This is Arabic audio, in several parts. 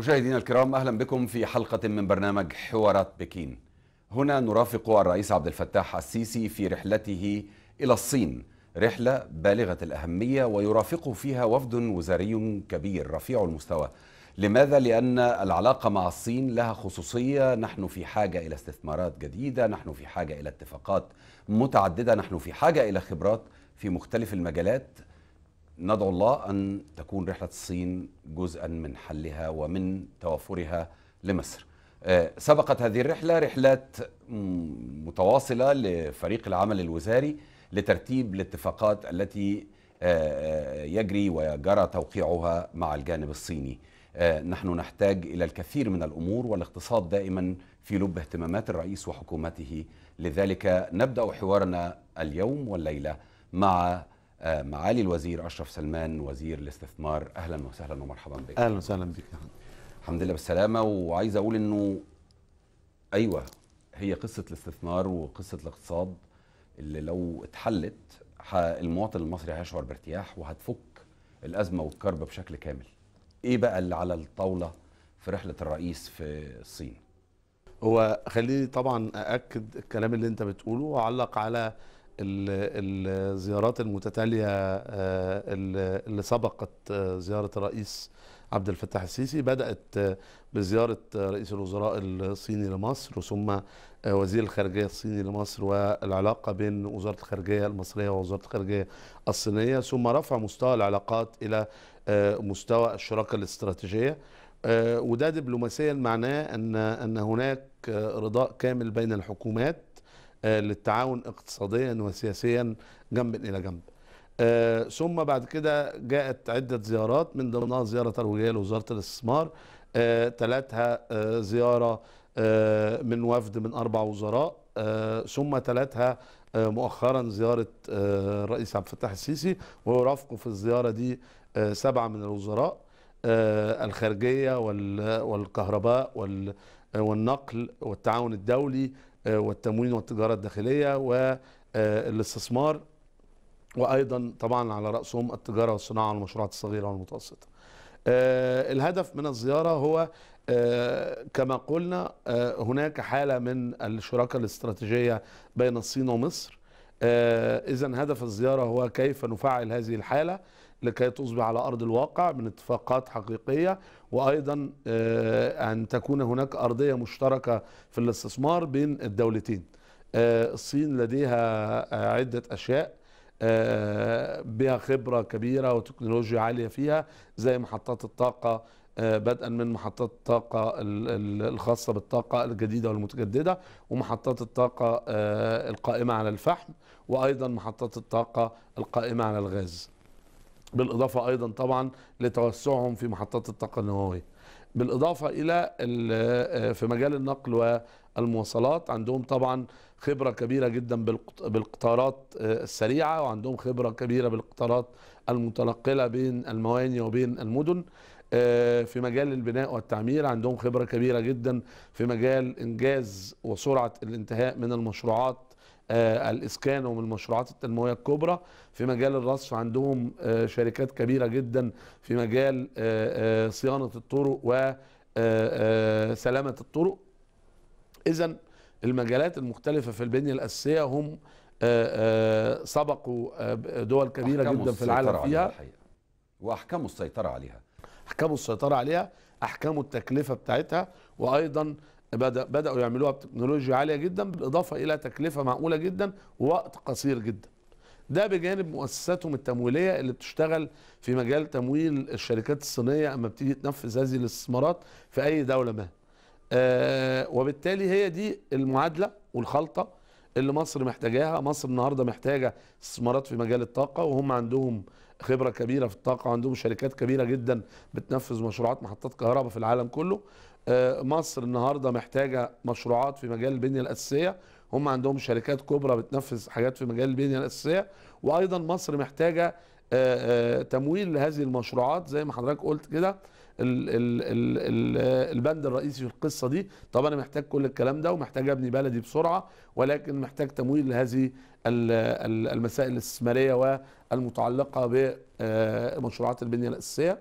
مشاهدينا الكرام اهلا بكم في حلقه من برنامج حوارات بكين. هنا نرافق الرئيس عبد الفتاح السيسي في رحلته الى الصين، رحله بالغه الاهميه ويرافقه فيها وفد وزاري كبير رفيع المستوى. لماذا؟ لان العلاقه مع الصين لها خصوصيه، نحن في حاجه الى استثمارات جديده، نحن في حاجه الى اتفاقات متعدده، نحن في حاجه الى خبرات في مختلف المجالات ندعو الله أن تكون رحلة الصين جزءا من حلها ومن توافرها لمصر آه، سبقت هذه الرحلة رحلات متواصلة لفريق العمل الوزاري لترتيب الاتفاقات التي آه، آه، يجري وجرى توقيعها مع الجانب الصيني نحن نحتاج إلى الكثير من الأمور والاقتصاد دائما في لب اهتمامات الرئيس وحكومته لذلك نبدأ حوارنا اليوم والليلة مع معالي الوزير اشرف سلمان وزير الاستثمار اهلا وسهلا ومرحبا بك اهلا وسهلا بك يا حمد الحمد لله بالسلامه وعايز اقول انه ايوه هي قصه الاستثمار وقصه الاقتصاد اللي لو اتحلت المواطن المصري هيشعر بارتياح وهتفك الازمه والكرب بشكل كامل ايه بقى اللي على الطاوله في رحله الرئيس في الصين هو خليني طبعا ااكد الكلام اللي انت بتقوله واعلق على الزيارات المتتاليه آه، اللي سبقت آه، زياره الرئيس عبد الفتاح السيسي بدات آه، بزياره رئيس الوزراء الصيني لمصر ثم وزير الخارجيه الصيني لمصر والعلاقه بين وزاره الخارجيه المصريه ووزاره الخارجيه الصينيه ثم رفع مستوى العلاقات الى مستوى الشراكه الاستراتيجيه وده دبلوماسيا معناه ان ان هناك رضاء كامل بين الحكومات آه، للتعاون اقتصاديا وسياسيا جنبا الى جنب. آه، ثم بعد كده جاءت عده زيارات من ضمنها زياره ترويجيه لوزاره الاستثمار آه، تلاتها زياره من وفد من اربع وزراء ثم تلاتها مؤخرا زياره الرئيس عبد الفتاح السيسي ويرافقه في الزياره دي سبعه من الوزراء الخارجيه والكهرباء والنقل والتعاون الدولي آه، والتموين والتجارة الداخلية والاستثمار آه، وأيضا طبعا على رأسهم التجارة والصناعة والمشروعات الصغيرة والمتوسطة آه، الهدف من الزيارة هو كما قلنا هناك حالة من الشراكة الاستراتيجية بين الصين ومصر إذا هدف الزيارة هو كيف نفعل هذه الحالة لكي تصبح على أرض الواقع من اتفاقات حقيقية وأيضا آه، أن تكون هناك أرضية مشتركة في الاستثمار بين الدولتين آه، الصين لديها آه، عدة أشياء بها خبرة كبيرة وتكنولوجيا عالية فيها زي محطات الطاقة بدءا من محطات الطاقة الخاصة بالطاقة الجديدة والمتجددة ومحطات الطاقة القائمة على الفحم وأيضا محطات الطاقة القائمة على الغاز بالاضافه ايضا طبعا لتوسعهم في محطات الطاقه النوويه. بالاضافه الى آه، في مجال النقل والمواصلات عندهم طبعا خبره كبيره جدا بالقطارات آه، السريعه وعندهم خبره كبيره بالقطارات المتنقله بين المواني وبين المدن. آه، في مجال البناء والتعمير عندهم خبره كبيره جدا في مجال انجاز وسرعه الانتهاء من المشروعات آه، الاسكان ومن المشروعات التنمويه الكبرى في مجال الرصف عندهم آه، شركات كبيره جدا في مجال آه، صيانه الطرق وسلامه الطرق اذا المجالات المختلفه في البنيه الاساسيه هم سبقوا دول كبيره جدا في العالم فيها واحكموا السيطره عليها احكموا السيطره عليها احكموا التكلفه بتاعتها وايضا بدأ بدأوا يعملوها بتكنولوجيا عالية جدا بالإضافة إلى تكلفة معقولة جدا ووقت قصير جدا ده بجانب مؤسساتهم التمويلية اللي بتشتغل في مجال تمويل الشركات الصينية أما بتيجي تنفذ هذه الاستثمارات في أي دولة ما آه وبالتالي هي دي المعادلة والخلطة اللي مصر محتاجاها مصر النهاردة محتاجة استثمارات في مجال الطاقة وهم عندهم خبرة كبيرة في الطاقة وعندهم شركات كبيرة جدا بتنفذ مشروعات محطات كهرباء في العالم كله آه، مصر النهارده محتاجه مشروعات في مجال البنيه الاساسيه هم عندهم شركات كبرى بتنفذ حاجات في مجال البنيه الاساسيه وايضا مصر محتاجه آه، آه، تمويل لهذه المشروعات زي ما حضرتك قلت كده البند الرئيسي في القصه دي طب انا محتاج كل الكلام ده ومحتاج ابني بلدي بسرعه ولكن محتاج تمويل لهذه المسائل الاستثماريه والمتعلقه بمشروعات البنيه الاساسيه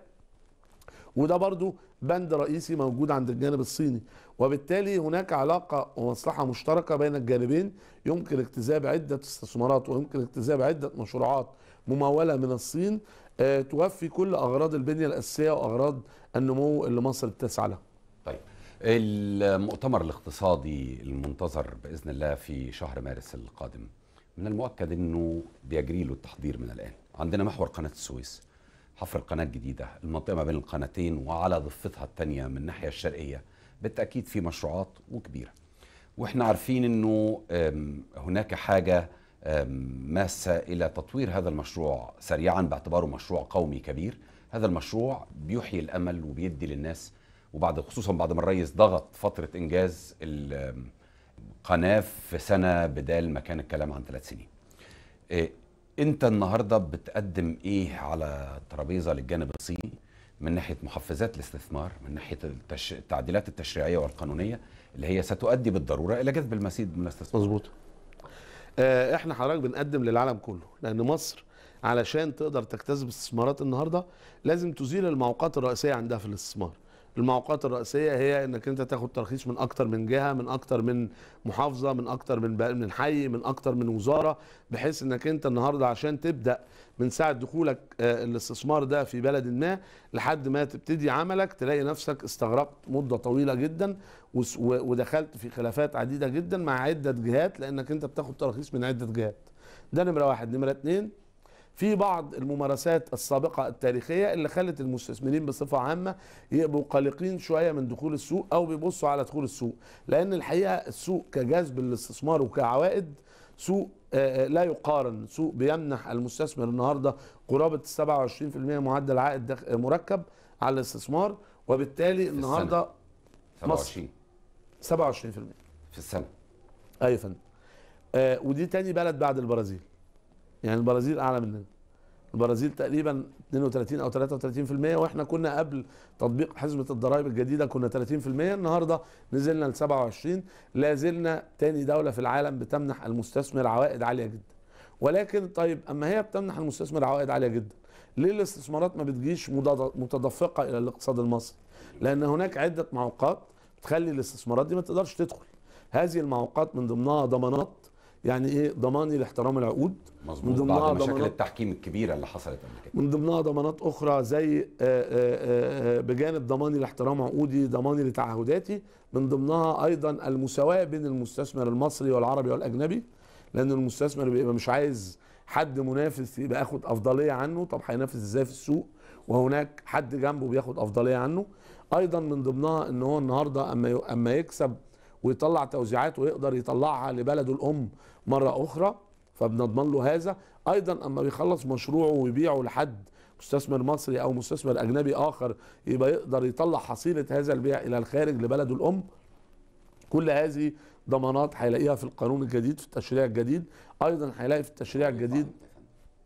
وده برضو بند رئيسي موجود عند الجانب الصيني وبالتالي هناك علاقة ومصلحة مشتركة بين الجانبين يمكن اكتساب عدة استثمارات ويمكن اكتساب عدة مشروعات ممولة من الصين آه، توفي كل أغراض البنية الأساسية وأغراض النمو اللي مصر بتسعى لها طيب المؤتمر الاقتصادي المنتظر بإذن الله في شهر مارس القادم من المؤكد أنه بيجري له التحضير من الآن عندنا محور قناة السويس حفر القناة الجديدة المنطقة ما بين القناتين وعلى ضفتها الثانية من الناحية الشرقية بالتأكيد في مشروعات وكبيرة وإحنا عارفين أنه هناك حاجة ماسة إلى تطوير هذا المشروع سريعا باعتباره مشروع قومي كبير هذا المشروع بيحيي الأمل وبيدي للناس وبعد خصوصا بعد ما الرئيس ضغط فترة إنجاز القناة في سنة بدال ما كان الكلام عن ثلاث سنين آه، انت النهارده بتقدم ايه على الترابيزه للجانب الصيني من ناحيه محفزات الاستثمار من ناحيه التش... التعديلات التشريعيه والقانونيه اللي هي ستؤدي بالضروره الى جذب المزيد من الاستثمار مظبوط آه احنا حضرتك بنقدم للعالم كله لان مصر علشان تقدر تجتذب استثمارات النهارده لازم تزيل المعوقات الرئيسيه عندها في الاستثمار المعوقات الرئيسيه هي انك انت تاخد ترخيص من اكتر من جهه من اكتر من محافظه من اكتر من من حي من اكتر من وزاره بحيث انك انت النهارده عشان تبدا من ساعه دخولك آه، الاستثمار ده في بلد ما لحد ما تبتدي عملك تلاقي نفسك استغرقت مده طويله جدا ودخلت في خلافات عديده جدا مع عده جهات لانك انت بتاخد تراخيص من عده جهات ده نمره واحد نمره اتنين في بعض الممارسات السابقة التاريخية اللي خلت المستثمرين بصفة عامة يبقوا قلقين شوية من دخول السوق أو بيبصوا على دخول السوق لأن الحقيقة السوق كجذب للاستثمار وكعوائد سوق آه، آه، لا يقارن سوق بيمنح المستثمر النهاردة قرابة 27% معدل عائد آه، مركب على الاستثمار وبالتالي النهاردة مصر 27% في السنة أي أيوة فن آه ودي تاني بلد بعد البرازيل يعني البرازيل اعلى مننا البرازيل تقريبا 32 او 33% واحنا كنا قبل تطبيق حزمه الضرائب الجديده كنا 30% النهارده نزلنا ل 27 لا زلنا ثاني دوله في العالم بتمنح المستثمر عوائد عاليه جدا ولكن طيب اما هي بتمنح المستثمر عوائد عاليه جدا ليه الاستثمارات ما بتجيش متدفقه الى الاقتصاد المصري لان هناك عده معوقات بتخلي الاستثمارات دي ما تقدرش تدخل هذه المعوقات من ضمنها ضمانات يعني ايه ضمان لاحترام العقود مظبوط من ضمنها بعد مشاكل التحكيم الكبيره اللي حصلت قبل كده من ضمنها ضمانات اخرى زي آه، آه، آه، بجانب ضماني لاحترام عقودي ضماني لتعهداتي من ضمنها ايضا المساواه بين المستثمر المصري والعربي والاجنبي لان المستثمر بيبقى مش عايز حد منافس يبقى اخد افضليه عنه طب هينافس ازاي في السوق وهناك حد جنبه بياخد افضليه عنه ايضا من ضمنها ان هو النهارده اما اما يكسب ويطلع توزيعات ويقدر يطلعها لبلده الام مره اخرى فبنضمن له هذا ايضا اما بيخلص مشروعه ويبيعه لحد مستثمر مصري او مستثمر اجنبي اخر يبقى يقدر يطلع حصيله هذا البيع الى الخارج لبلده الام كل هذه ضمانات هيلاقيها في القانون الجديد في التشريع الجديد ايضا هيلاقي في التشريع الجديد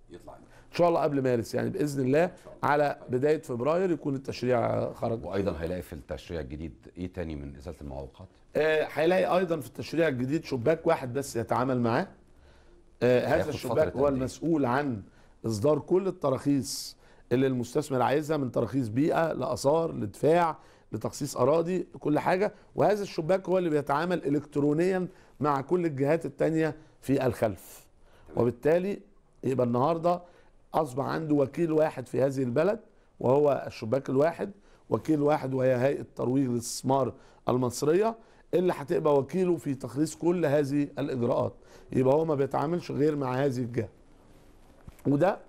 يطلع ان شاء الله قبل مارس يعني باذن الله على بدايه فبراير يكون التشريع خرج وايضا هيلاقي في التشريع الجديد ايه تاني من ازاله المعوقات آه، هيلاقي آه ايضا في التشريع الجديد شباك واحد بس يتعامل معاه آه هذا الشباك هو إيه؟ المسؤول عن اصدار كل التراخيص اللي المستثمر عايزها من تراخيص بيئه لاثار لدفاع لتخصيص اراضي لكل حاجه وهذا الشباك هو اللي بيتعامل الكترونيا مع كل الجهات الثانيه في الخلف وبالتالي يبقى النهارده اصبح عنده وكيل واحد في هذه البلد وهو الشباك الواحد وكيل واحد وهي هيئه ترويج الاستثمار المصريه اللي هتبقى وكيله في تخليص كل هذه الاجراءات يبقى هو ما بيتعاملش غير مع هذه الجهه وده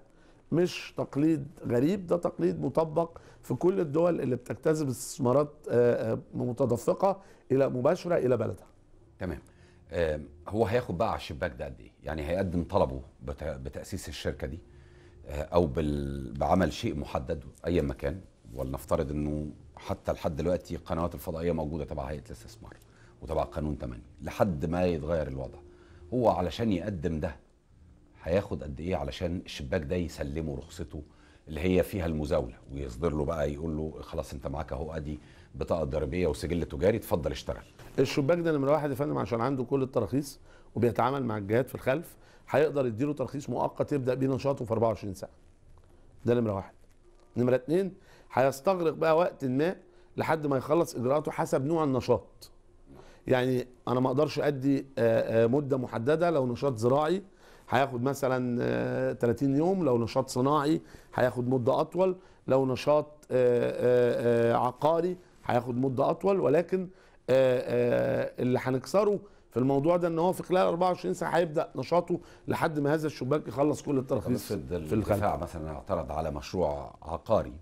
مش تقليد غريب ده تقليد مطبق في كل الدول اللي بتجتذب استثمارات آه، آه، متدفقه الى مباشره الى بلدها تمام هو هياخد بقى على الشباك ده قد ايه يعني هيقدم طلبه بتاسيس الشركه دي او بعمل شيء محدد ايا ما كان ولنفترض انه حتى لحد دلوقتي القنوات الفضائيه موجوده تبع هيئه الاستثمار وتبع قانون 8 لحد ما يتغير الوضع هو علشان يقدم ده هياخد قد ايه علشان الشباك ده يسلمه رخصته اللي هي فيها المزاوله ويصدر له بقى يقول له خلاص انت معاك اهو ادي بطاقه ضريبيه وسجل تجاري اتفضل اشتغل الشباك ده نمره واحد يا فندم عشان عنده كل التراخيص وبيتعامل مع الجهات في الخلف هيقدر يديله ترخيص مؤقت يبدا بيه نشاطه في 24 ساعه ده نمره واحد نمره اتنين هيستغرق بقى وقت ما لحد ما يخلص اجراءاته حسب نوع النشاط يعني انا ما اقدرش ادي آه، آه، مده محدده لو نشاط زراعي هياخد مثلا 30 آه، يوم لو نشاط صناعي هياخد مده اطول لو نشاط عقاري هياخد مده اطول ولكن اللي هنكسره في الموضوع ده ان هو في خلال 24 ساعه هيبدا نشاطه لحد ما هذا الشباك يخلص كل التراخيص في الدفاع مثلا اعترض على مشروع عقاري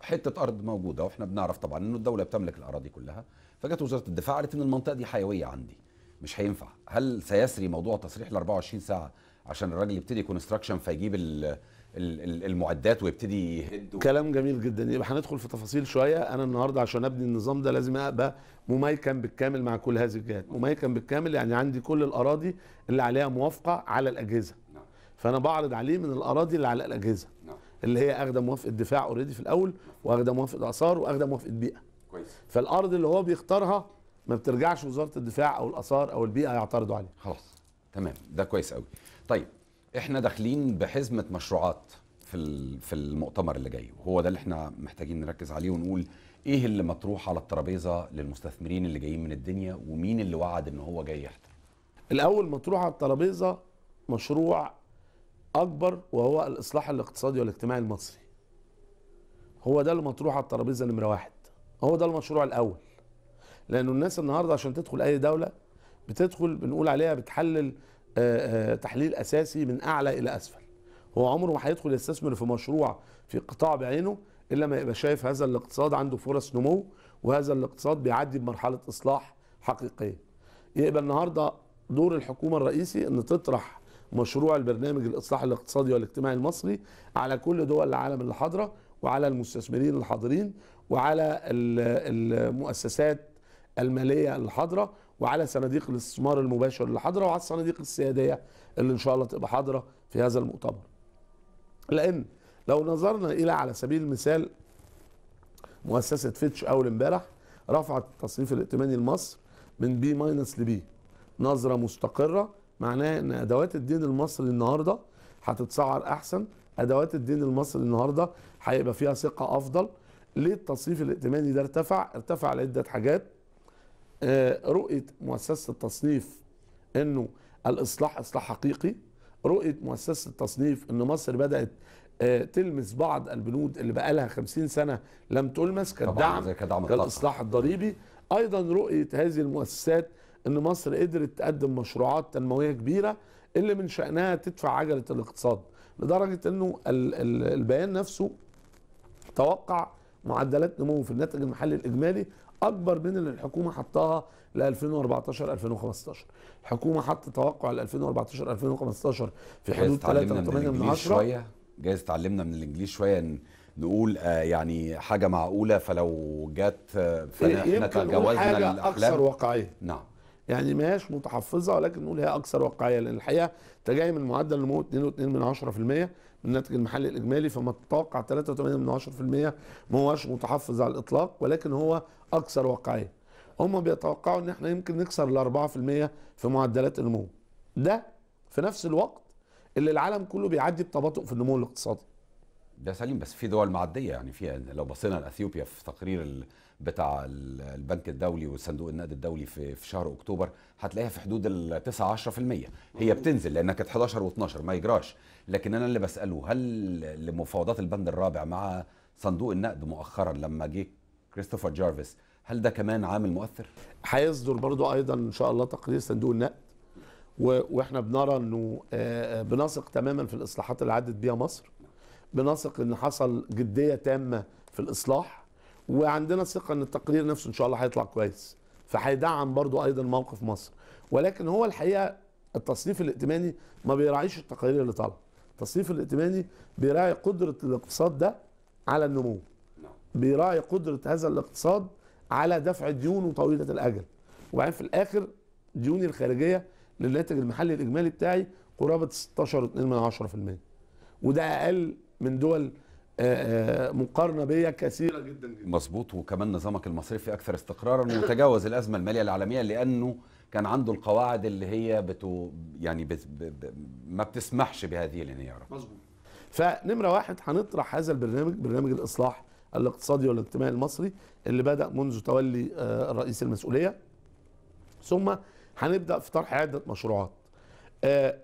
حته ارض موجوده واحنا بنعرف طبعا انه الدوله بتملك الاراضي كلها فجت وزاره الدفاع قالت ان المنطقه دي حيويه عندي مش هينفع هل سيسري موضوع تصريح ال 24 ساعه عشان الراجل يبتدي كونستراكشن فيجيب المعدات ويبتدي يهد كلام جميل جدا يبقى هندخل في تفاصيل شويه انا النهارده عشان ابني النظام ده لازم ابقى مميكن بالكامل مع كل هذه الجهات مميكن بالكامل يعني عندي كل الاراضي اللي عليها موافقه على الاجهزه نعم. فانا بعرض عليه من الاراضي اللي على الاجهزه نعم. اللي هي اخده موافقه دفاع اوريدي في الاول واخده موافقه اثار واخده موافقه بيئه كويس فالارض اللي هو بيختارها ما بترجعش وزاره الدفاع او الاثار او البيئه يعترضوا عليها خلاص تمام ده كويس قوي طيب احنا داخلين بحزمه مشروعات في في المؤتمر اللي جاي وهو ده اللي احنا محتاجين نركز عليه ونقول ايه اللي مطروح على الترابيزه للمستثمرين اللي جايين من الدنيا ومين اللي وعد ان هو جاي يحضر الاول مطروح على الترابيزه مشروع اكبر وهو الاصلاح الاقتصادي والاجتماعي المصري هو ده المطروح على الترابيزه نمره واحد هو ده المشروع الاول لانه الناس النهارده عشان تدخل اي دوله بتدخل بنقول عليها بتحلل آه، آه، تحليل اساسي من اعلى الى اسفل هو عمره ما هيدخل يستثمر في مشروع في قطاع بعينه الا ما يبقى شايف هذا الاقتصاد عنده فرص نمو وهذا الاقتصاد بيعدي بمرحله اصلاح حقيقيه يبقى النهارده دور الحكومه الرئيسي ان تطرح مشروع البرنامج الاصلاح الاقتصادي والاجتماعي المصري على كل دول العالم اللي حاضره وعلى المستثمرين الحاضرين وعلى المؤسسات الماليه اللي حاضره وعلى صناديق الاستثمار المباشر اللي حاضره وعلى الصناديق السياديه اللي ان شاء الله تبقى حاضره في هذا المؤتمر. لان لو نظرنا الى على سبيل المثال مؤسسه فيتش اول امبارح رفعت التصنيف الائتماني لمصر من بي ماينس لبي نظره مستقره معناه ان ادوات الدين المصري النهارده هتتسعر احسن ادوات الدين المصري النهارده هيبقى فيها ثقه افضل ليه التصنيف الائتماني ده ارتفع ارتفع لعده حاجات آه، رؤيه مؤسسه التصنيف انه الاصلاح اصلاح حقيقي رؤيه مؤسسه التصنيف ان مصر بدات آه، تلمس بعض البنود اللي بقالها 50 سنه لم تلمس كالدعم كدعم كالاصلاح الضريبي ايضا رؤيه هذه المؤسسات ان مصر قدرت تقدم مشروعات تنمويه كبيره اللي من شانها تدفع عجله الاقتصاد لدرجه انه البيان نفسه توقع معدلات نمو في الناتج المحلي الاجمالي اكبر من اللي الحكومه حطاها ل 2014 2015 الحكومه حطت توقع ل 2014 2015 في حدود 3.8 من 10 شويه جايز اتعلمنا من الانجليز شويه ان نقول آه، يعني حاجه معقوله فلو جت آه، فاحنا تجاوزنا الاحلام اكثر واقعيه نعم يعني ما هياش متحفظه ولكن نقول هي اكثر واقعيه لان الحقيقه انت جاي من معدل نمو 2.2 من الناتج المحلي الاجمالي فما تتوقع 3.8 من 10% ما هوش متحفظ على الاطلاق ولكن هو اكثر واقعيه هم بيتوقعوا ان احنا يمكن نكسر ال 4% في معدلات النمو ده في نفس الوقت اللي العالم كله بيعدي بتباطؤ في النمو الاقتصادي ده سليم بس في دول معديه يعني في يعني لو بصينا لاثيوبيا في تقرير بتاع البنك الدولي والصندوق النقد الدولي في في شهر اكتوبر هتلاقيها في حدود ال 9 10% هي بتنزل لانها كانت 11 و12 ما يجراش لكن انا اللي بساله هل لمفاوضات البند الرابع مع صندوق النقد مؤخرا لما جه كريستوفر جارفيس هل ده كمان عامل مؤثر؟ هيصدر برضو ايضا ان شاء الله تقرير صندوق النقد واحنا بنرى انه آه، آه، بنثق تماما في الاصلاحات اللي عدت بيها مصر بنثق ان حصل جديه تامه في الاصلاح وعندنا ثقه ان التقرير نفسه ان شاء الله هيطلع كويس فهيدعم برضو ايضا موقف مصر ولكن هو الحقيقه التصنيف الائتماني ما بيراعيش التقارير اللي طالعه التصنيف الائتماني بيراعي قدره الاقتصاد ده على النمو بيراعي قدره هذا الاقتصاد على دفع الديون طويله الاجل وبعدين في الاخر ديوني الخارجيه للناتج المحلي الاجمالي بتاعي قرابه 16.2% وده اقل من دول آه، آه، مقارنه بيا كثيره جدا جدا مظبوط وكمان نظامك المصرفي اكثر استقرارا وتجاوز الازمه الماليه العالميه لانه كان عنده القواعد اللي هي بتو يعني بت ب... ما بتسمحش بهذه الانهيارات مظبوط فنمره واحد هنطرح هذا البرنامج برنامج الاصلاح الاقتصادي والاجتماعي المصري اللي بدا منذ تولي آه، الرئيس المسؤوليه ثم هنبدا في طرح عده مشروعات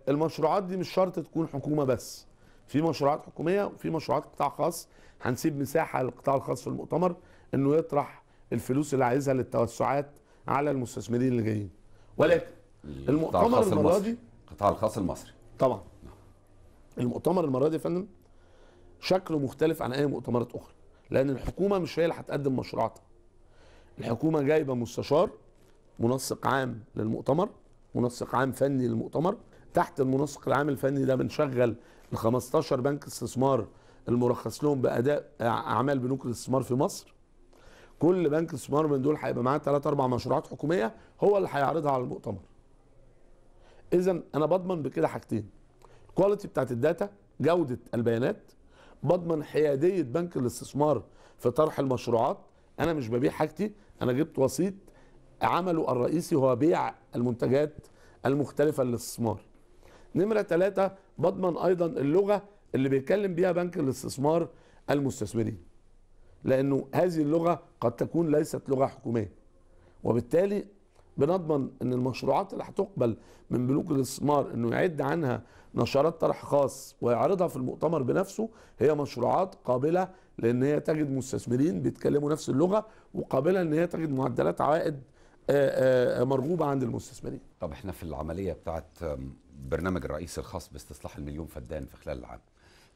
المشروعات دي مش شرط تكون حكومه بس في مشروعات حكوميه وفي مشروعات قطاع خاص هنسيب مساحه للقطاع الخاص في المؤتمر انه يطرح الفلوس اللي عايزها للتوسعات على المستثمرين اللي جايين ولكن المؤتمر المره دي القطاع الخاص المصري طبعا المؤتمر المره دي يا فندم شكله مختلف عن اي مؤتمرات اخرى لان الحكومه مش هي اللي هتقدم مشروعاتها الحكومه جايبه مستشار منسق عام للمؤتمر منسق عام فني للمؤتمر تحت المنسق العام الفني ده بنشغل ال 15 بنك استثمار المرخص لهم باداء اعمال بنوك الاستثمار في مصر كل بنك استثمار من دول هيبقى معاه ثلاث اربع مشروعات حكوميه هو اللي هيعرضها على المؤتمر. اذا انا بضمن بكده حاجتين الكواليتي بتاعت الداتا جوده البيانات بضمن حياديه بنك الاستثمار في طرح المشروعات انا مش ببيع حاجتي انا جبت وسيط عمله الرئيسي هو بيع المنتجات المختلفه للاستثمار. نمرة ثلاثة بضمن أيضا اللغة اللي بيتكلم بيها بنك الاستثمار المستثمرين لأنه هذه اللغة قد تكون ليست لغة حكومية وبالتالي بنضمن أن المشروعات اللي هتقبل من بنوك الاستثمار أنه يعد عنها نشرات طرح خاص ويعرضها في المؤتمر بنفسه هي مشروعات قابلة لأن هي تجد مستثمرين بيتكلموا نفس اللغة وقابلة أن هي تجد معدلات عوائد آه، آه، مرغوبه عند المستثمرين طب احنا في العمليه بتاعت برنامج الرئيس الخاص باستصلاح المليون فدان في خلال العام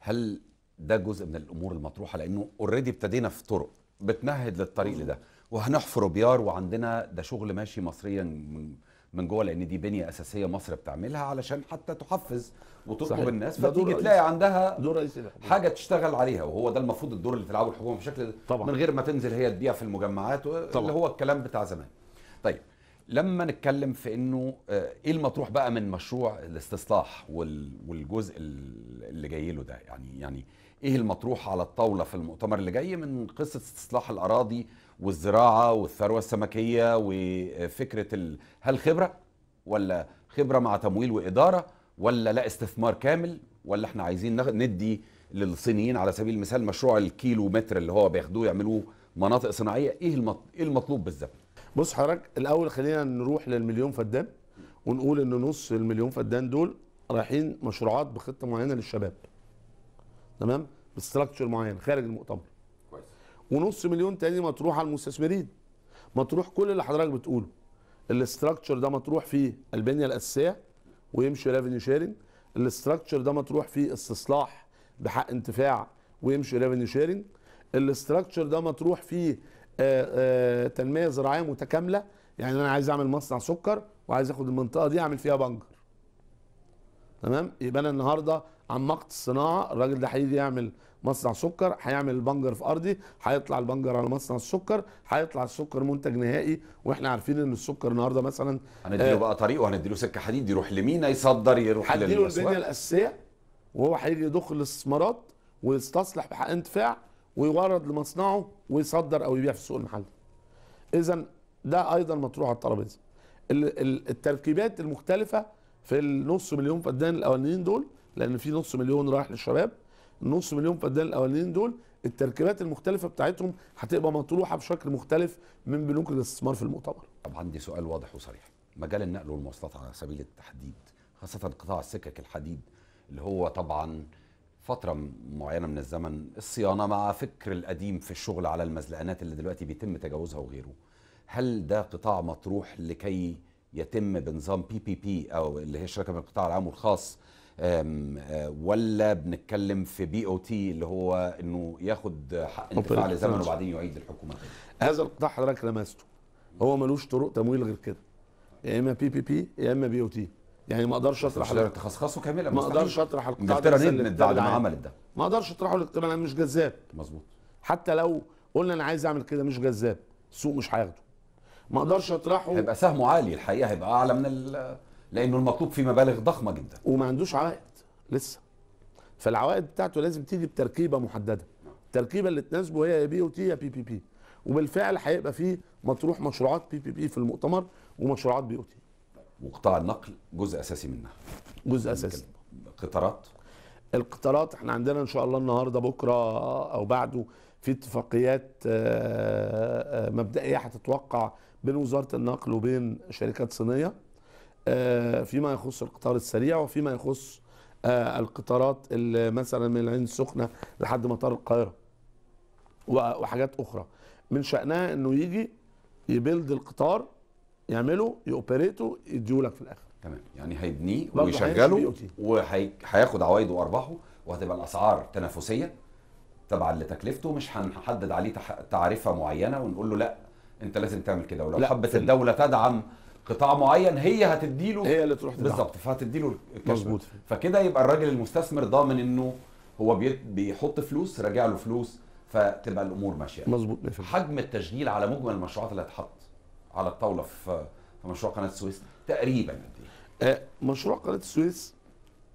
هل ده جزء من الامور المطروحه لانه اوريدي ابتدينا في طرق بتمهد للطريق لده وهنحفر بيار وعندنا ده شغل ماشي مصريا من جوه لان دي بنيه اساسيه مصر بتعملها علشان حتى تحفز وتطلب الناس فتيجي تلاقي عندها دور إيه حاجه تشتغل عليها وهو ده المفروض الدور اللي تلعبه الحكومه بشكل طبعا. من غير ما تنزل هي تبيع في المجمعات طبعا. اللي هو الكلام بتاع زمان طيب لما نتكلم في انه آه، ايه المطروح بقى من مشروع الاستصلاح والجزء اللي جاي له ده يعني يعني ايه المطروح على الطاوله في المؤتمر اللي جاي من قصه استصلاح الاراضي والزراعه والثروه السمكيه وفكره ال... هل خبره ولا خبره مع تمويل واداره ولا لا استثمار كامل ولا احنا عايزين ندي للصينيين على سبيل المثال مشروع الكيلو متر اللي هو بياخدوه يعملوه مناطق صناعيه ايه, إيه المطلوب بالظبط بص حضرتك الاول خلينا نروح للمليون فدان ونقول ان نص المليون فدان دول رايحين مشروعات بخطه معينه للشباب تمام بستراكشر معين خارج المؤتمر كويس ونص مليون تاني مطروح على المستثمرين مطروح كل اللي حضرتك بتقوله الاستراكشر ده مطروح فيه البنيه الاساسيه ويمشي ريفينيو شيرنج الاستراكشر ده مطروح فيه استصلاح بحق انتفاع ويمشي ريفينيو شيرنج الاستراكشر ده مطروح فيه آه، آه، تنميه زراعيه متكامله يعني انا عايز اعمل مصنع سكر وعايز اخد المنطقه دي اعمل فيها بنجر تمام يبقى انا النهارده عمقت الصناعه الراجل ده هيجي يعمل مصنع سكر هيعمل البنجر في ارضي هيطلع البنجر على مصنع السكر هيطلع السكر منتج نهائي واحنا عارفين ان السكر النهارده مثلا هنديله آه بقى طريق وهنديله سكه حديد يروح لمينا يصدر يروح للاسواق هنديله البنيه الاساسيه وهو هيجي يضخ الاستثمارات ويستصلح بحق انتفاع ويورد لمصنعه ويصدر او يبيع في السوق المحلي اذا ده ايضا مطروح على الترابيزه التركيبات المختلفه في النص مليون فدان الاولانيين دول لان في نص مليون رايح للشباب النص مليون فدان الاولانيين دول التركيبات المختلفه بتاعتهم هتبقى مطروحه بشكل مختلف من بنوك الاستثمار في المؤتمر. طب عندي سؤال واضح وصريح، مجال النقل والمواصلات على سبيل التحديد خاصه قطاع السكك الحديد اللي هو طبعا فتره معينه من الزمن الصيانه مع فكر القديم في الشغل على المزلقانات اللي دلوقتي بيتم تجاوزها وغيره هل ده قطاع مطروح لكي يتم بنظام بي بي بي او اللي هي الشركه من القطاع العام والخاص آه، ولا بنتكلم في بي او تي اللي هو انه ياخد حق انتفاع لزمن وبعدين يعيد للحكومه هذا القطاع حضرتك لمسته هو ملوش طرق تمويل غير كده يا اما بي بي بي يا اما بي او تي يعني ما اقدرش اطرح لك تخصصه كامله ما اقدرش اطرح القاعده انجلترا ندمت بعد ما عملت ده ما اقدرش اطرحه للاجتماع انا مش جذاب مظبوط حتى لو قلنا انا عايز اعمل كده مش جذاب السوق مش هياخده ما اقدرش اطرحه هيبقى سهمه عالي الحقيقه هيبقى اعلى من ال... لانه المطلوب فيه مبالغ ضخمه جدا وما عندوش عوائد لسه فالعوائد بتاعته لازم تيجي بتركيبه محدده التركيبه اللي تناسبه هي بي او تي يا بي بي بي وبالفعل هيبقى فيه مطروح مشروعات بي بي بي في المؤتمر ومشروعات بي او تي وقطاع النقل جزء اساسي منها جزء يعني اساسي قطارات القطارات احنا عندنا ان شاء الله النهارده بكره او بعده في اتفاقيات آه، آه، آه، مبدئيه هتتوقع بين وزاره النقل وبين شركات صينيه فيما يخص القطار السريع وفيما يخص القطارات اللي مثلا من العين السخنه لحد مطار القاهره وحاجات اخرى من شانها انه يجي يبلد القطار يعمله يوبريته يديهولك في الاخر تمام يعني هيبنيه ويشغله وهياخد عوايده وارباحه وهتبقى الاسعار تنافسيه تبعا لتكلفته مش هنحدد عليه تعرفه معينه ونقول له لا انت لازم تعمل كده ولو حبت الدوله تدعم قطاع معين هي هتديله هي اللي تروح بالظبط فهتديله مظبوط فكده يبقى الراجل المستثمر ضامن انه هو بيحط فلوس راجع له فلوس فتبقى الامور ماشيه مظبوط حجم التشغيل على مجمل المشروعات اللي هتحط على الطاوله في في مشروع قناه السويس تقريبا قد ايه؟ آه، مشروع قناه السويس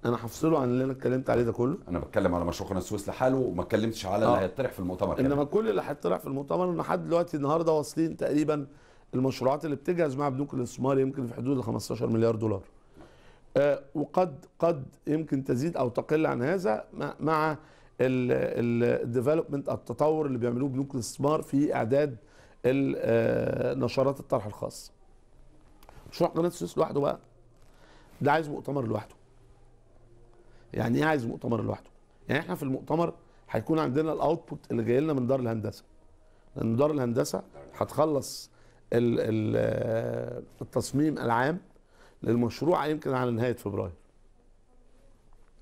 انا هفصله عن اللي انا اتكلمت عليه ده كله انا بتكلم على مشروع قناه السويس لحاله وما اتكلمتش على اللي آه. هيطرح في المؤتمر انما كمان. كل اللي هيطرح في المؤتمر لحد دلوقتي النهارده واصلين تقريبا المشروعات اللي بتجهز مع بنوك الاستثمار يمكن في حدود ال 15 مليار دولار. آه، وقد قد يمكن تزيد او تقل عن هذا مع الديفلوبمنت التطور اللي بيعملوه بنوك الاستثمار في اعداد آه، نشرات الطرح الخاص مشروع قناه السويس لوحده بقى ده عايز مؤتمر لوحده يعني ايه عايز مؤتمر لوحده يعني احنا في المؤتمر هيكون عندنا الاوتبوت اللي جاي لنا من دار الهندسه لان دار الهندسه هتخلص ال ال آه، التصميم العام للمشروع يمكن على نهايه فبراير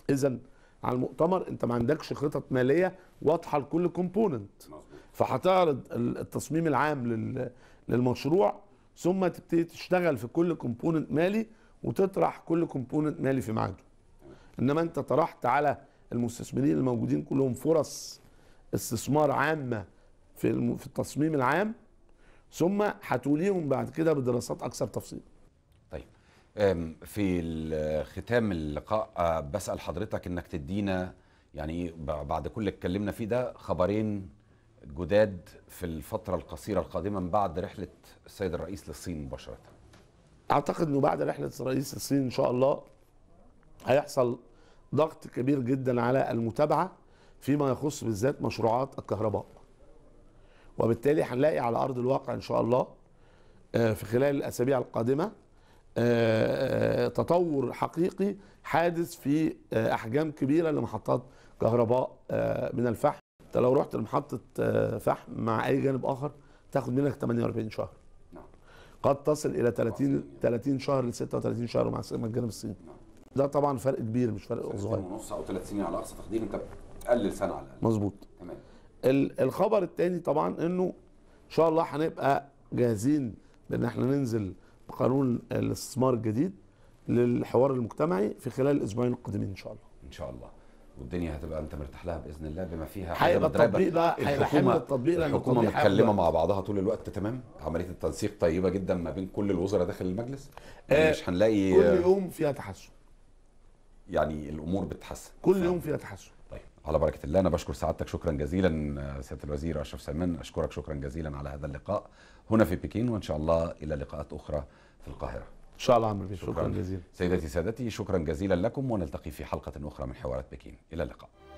اذا على المؤتمر انت ما عندكش خطط ماليه واضحه لكل كومبوننت فهتعرض التصميم العام للمشروع ثم تبتدي تشتغل في كل كومبوننت مالي وتطرح كل كومبوننت مالي في ميعاده انما انت طرحت على المستثمرين الموجودين كلهم فرص استثمار عامه في التصميم العام ثم هتوليهم بعد كده بدراسات اكثر تفصيلا في ختام اللقاء أه، بسأل حضرتك انك تدينا يعني بعد كل اللي اتكلمنا فيه ده خبرين جداد في الفترة القصيرة القادمة من بعد رحلة السيد الرئيس للصين مباشرة اعتقد انه بعد رحلة الرئيس للصين ان شاء الله هيحصل ضغط كبير جدا على المتابعة فيما يخص بالذات مشروعات الكهرباء وبالتالي هنلاقي على ارض الواقع ان شاء الله أه، في خلال الاسابيع القادمه آه، آه، تطور حقيقي حادث في آه، احجام كبيره لمحطات كهرباء من الفحم انت لو رحت لمحطه فحم مع اي جانب اخر تاخد منك 48 شهر نعم. قد تصل الى 30 نعم. 30 شهر ل 36 شهر مع الجانب الصيني نعم. ده طبعا فرق كبير مش فرق صغير ونص او ثلاث سنين على اقصى تقدير انت بتقلل سنه على الاقل مظبوط تمام الخبر الثاني طبعا انه ان شاء الله هنبقى جاهزين بان احنا ننزل قانون الاستثمار الجديد للحوار المجتمعي في خلال الاسبوعين القادمين ان شاء الله ان شاء الله والدنيا هتبقى انت مرتاح لها باذن الله بما فيها هيبقى التطبيق ده هيبقى حمل التطبيق الحكومه متكلمه مع بعضها طول الوقت تمام عمليه التنسيق طيبه جدا ما بين كل الوزراء داخل المجلس آه مش هنلاقي كل يوم فيها تحسن يعني الامور بتتحسن كل يوم فيها تحسن طيب على بركه الله انا بشكر سعادتك شكرا جزيلا آه، سياده الوزير اشرف سلمان اشكرك شكرا جزيلا على هذا اللقاء هنا في بكين وان شاء الله الى لقاءات اخرى في القاهره ان شاء الله عمر شكرا, شكرا جزيلا سيداتي سادتي شكرا جزيلا لكم ونلتقي في حلقه اخرى من حوارات بكين الى اللقاء